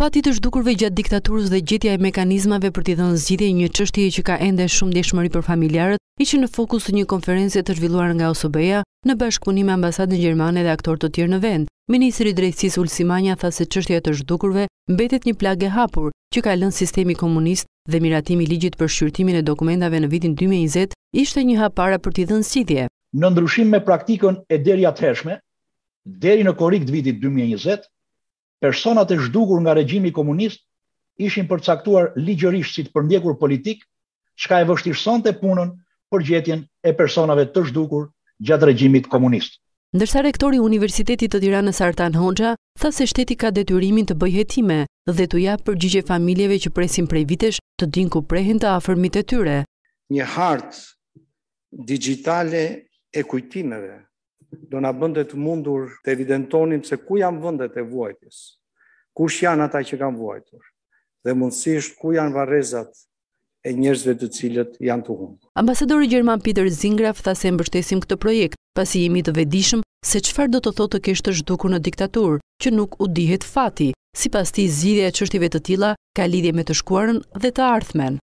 Fatit është dukurve gjatë diktaturës dhe gjetja e mekanizmave për t'i dhënë zgjidhje një çështje që ka ende shumë ndeshmëri për familjarët, ishte në fokus të një konference të zhvilluar nga OSBE-ja në bashkëpunim me ambasadën gjermane dhe aktorë të tjerë në vend. Ministri i Drejtësisë Manja tha se çështja e të zhdukurve mbetet një plagë e hapur që ka lënë sistemi komunist dhe miratimi i ligjit për shqyrtimin e dokumentave në vitin 2020 ishte një para për t'i dhënë zgjidhje. Në ndryshim me praktikën e deri atëhershme, deri në korrik të vitit 2020, personat e zhdukur nga regjimi komunist ishin përcaktuar ligjërisht si të përndjekur politik, çka e të punën për gjetjen e personave të zhdukur gjatë regjimit komunist. Ndërsa rektori i Universitetit të Tiranës Artan Hoxha tha se shteti ka detyrimin të bëjë hetime dhe të japë përgjigje familjeve që presin prej vitesh të dinë ku prehin të afërmit e tyre. Një hartë digjitale e kujtimeve do na bënte të mundur të evidentonim se ku janë vendet e vuajtjes, kush janë ata që kanë vuajtur dhe mundësisht ku janë varrezat e njerëzve të cilët janë të humbur. Ambasadori gjerman Peter Zingraf tha se mbështesim këtë projekt, pasi jemi të vedishëm se çfarë do të thotë të kesh të zhdukur në diktaturë, që nuk u dihet fati. Sipas ti zgjidhja e çështjeve të tilla ka lidhje me të shkuarën dhe të ardhmen.